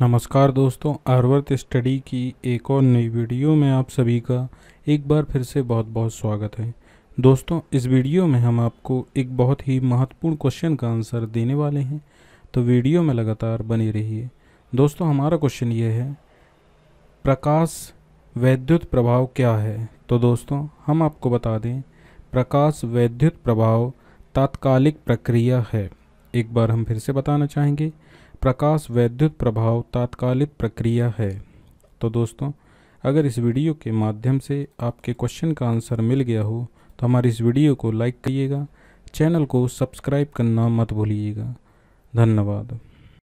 नमस्कार दोस्तों आरवर्थ स्टडी की एक और नई वीडियो में आप सभी का एक बार फिर से बहुत बहुत स्वागत है दोस्तों इस वीडियो में हम आपको एक बहुत ही महत्वपूर्ण क्वेश्चन का आंसर देने वाले हैं तो वीडियो में लगातार बने रहिए दोस्तों हमारा क्वेश्चन ये है प्रकाश वैद्युत प्रभाव क्या है तो दोस्तों हम आपको बता दें प्रकाश वैद्युत प्रभाव तात्कालिक प्रक्रिया है एक बार हम फिर से बताना चाहेंगे प्रकाश वैद्युत प्रभाव तात्कालिक प्रक्रिया है तो दोस्तों अगर इस वीडियो के माध्यम से आपके क्वेश्चन का आंसर मिल गया हो तो हमारी इस वीडियो को लाइक करिएगा चैनल को सब्सक्राइब करना मत भूलिएगा धन्यवाद